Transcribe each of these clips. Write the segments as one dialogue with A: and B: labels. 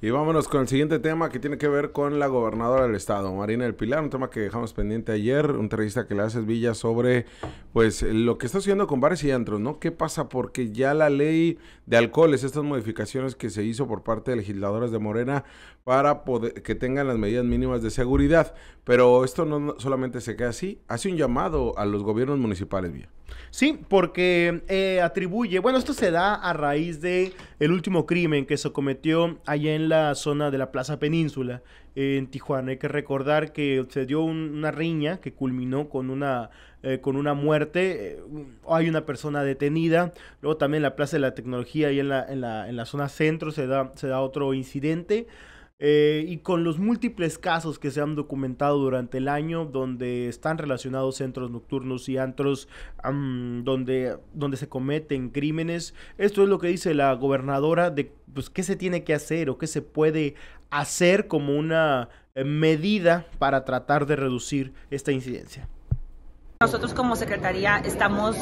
A: Y vámonos con el siguiente tema que tiene que ver con la gobernadora del estado, Marina del Pilar, un tema que dejamos pendiente ayer, un entrevista que le haces Villa sobre pues lo que está haciendo con bares y antros, ¿no? ¿Qué pasa? Porque ya la ley de alcoholes, estas modificaciones que se hizo por parte de legisladores de Morena para que tengan las medidas mínimas de seguridad, pero esto no solamente se queda así, hace un llamado a los gobiernos municipales, Villa. Sí, porque eh, atribuye, bueno, esto
B: se da a raíz de el último crimen que se cometió allá en la zona de la Plaza Península, en Tijuana. Hay que recordar que se dio una riña que culminó con una, eh, con una muerte. Eh, hay una persona detenida. Luego también en la Plaza de la Tecnología, y en la, en la, en la zona centro, se da, se da otro incidente. Eh, y con los múltiples casos que se han documentado durante el año donde están relacionados centros nocturnos y antros donde, donde se cometen crímenes, esto es lo que dice la gobernadora de pues, qué se tiene que hacer o qué se puede hacer como una eh, medida para tratar de reducir esta incidencia.
C: Nosotros como Secretaría estamos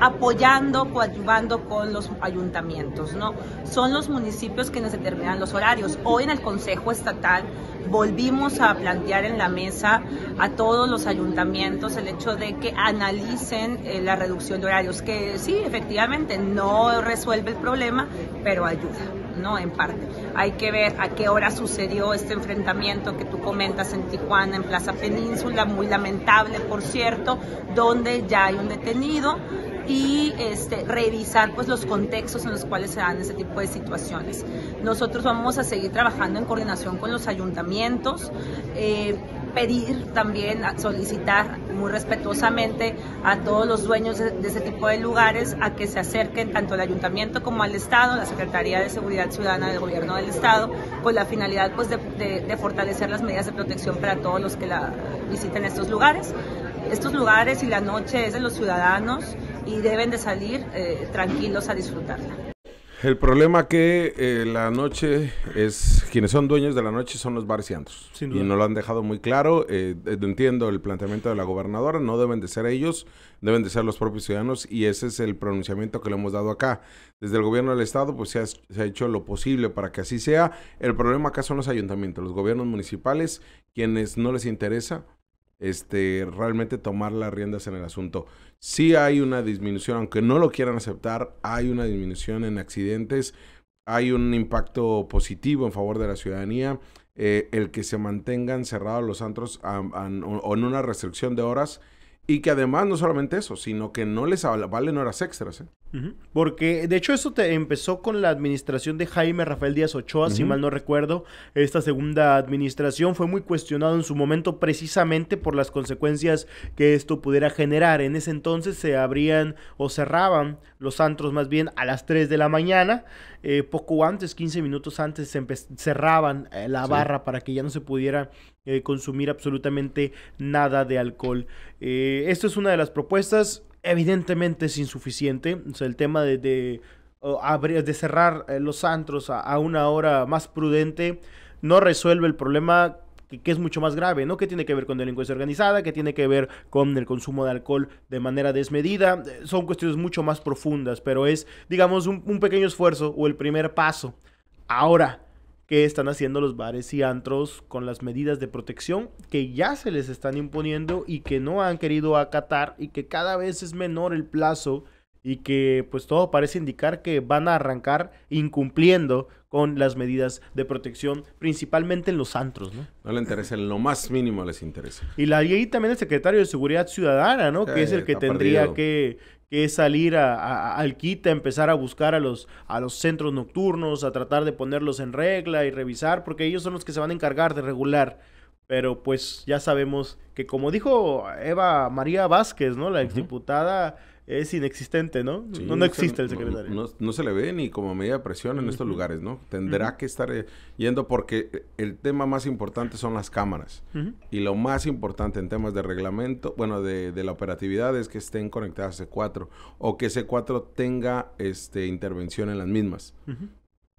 C: apoyando, coadyuvando con los ayuntamientos, ¿no? Son los municipios quienes determinan los horarios. Hoy en el Consejo Estatal volvimos a plantear en la mesa a todos los ayuntamientos el hecho de que analicen eh, la reducción de horarios, que sí, efectivamente, no resuelve el problema, pero ayuda. ¿no? En parte. Hay que ver a qué hora sucedió este enfrentamiento que tú comentas en Tijuana, en Plaza Península, muy lamentable, por cierto, donde ya hay un detenido, y este, revisar pues, los contextos en los cuales se dan ese tipo de situaciones. Nosotros vamos a seguir trabajando en coordinación con los ayuntamientos, eh, pedir también, solicitar muy respetuosamente a todos los dueños de, ese tipo de lugares a que se acerquen tanto al ayuntamiento como al Estado, la Secretaría de Seguridad Ciudadana del Gobierno del Estado, con la finalidad pues, de, fortalecer las medidas de protección para todos los que la, visiten estos lugares. Estos lugares y la noche es de los ciudadanos y deben de salir eh, tranquilos a disfrutarla.
A: El problema que eh, la noche es, quienes son dueños de la noche son los bares y no lo han dejado muy claro. Eh, entiendo el planteamiento de la gobernadora, no deben de ser ellos, deben de ser los propios ciudadanos y ese es el pronunciamiento que le hemos dado acá. Desde el gobierno del estado pues se ha hecho lo posible para que así sea. El problema acá son los ayuntamientos, los gobiernos municipales, quienes no les interesa este, realmente tomar las riendas en el asunto. si hay una disminución, aunque no lo quieran aceptar, hay una disminución en accidentes, hay un impacto positivo en favor de la ciudadanía. Eh, el que se mantengan cerrados los antros o en una restricción de horas y que además no solamente eso, sino que no les valen horas extras. ¿eh? Porque
B: de hecho eso te empezó con la administración de Jaime Rafael Díaz Ochoa, si mal no recuerdo. Esta segunda administración fue muy cuestionado en su momento precisamente por las consecuencias que esto pudiera generar. En ese entonces se abrían o cerraban los antros más bien a las 3 de la mañana. Eh, poco antes, 15 minutos antes, cerraban eh, la barra para que ya no se pudiera eh, consumir absolutamente nada de alcohol. Eh, esto es una de las propuestas, evidentemente es insuficiente, el tema de, de, de cerrar eh, los antros a, una hora más prudente no resuelve el problema que, es mucho más grave, ¿no? Que tiene que ver con delincuencia organizada, que tiene que ver con el consumo de alcohol de manera desmedida, son cuestiones mucho más profundas, pero es, digamos, un pequeño esfuerzo o el primer paso. Ahora, que están haciendo los bares y antros con las medidas de protección que ya se les están imponiendo y que no han querido acatar y que cada vez es menor el plazo y que pues todo parece indicar que van a arrancar incumpliendo con las medidas de protección, principalmente en los antros, ¿no?
A: No le interesa, en lo más mínimo les interesa.
B: Y la también el secretario de Seguridad Ciudadana, ¿no? que es el que tendría que, que es salir al quita, empezar a buscar a los, a los centros nocturnos, a tratar de ponerlos en regla y revisar, porque ellos son los que se van a encargar de regular. Pero pues ya sabemos que como dijo Eva María Vázquez, ¿no? La exdiputada es inexistente, ¿no? no, existe el secretario.
A: No, se le ve ni como medida de presión en estos lugares, ¿no? Tendrá que estar eh, yendo porque el tema más importante son las cámaras. Y lo más importante en temas de reglamento, bueno, de, la operatividad es que estén conectadas C4 o que C4 tenga este, intervención en las mismas.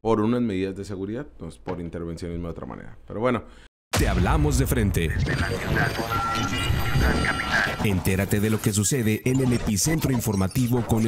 A: Por unas medidas de seguridad, pues por intervencionismo de otra manera. Pero bueno, te hablamos de frente. Entérate de lo que sucede en el epicentro informativo con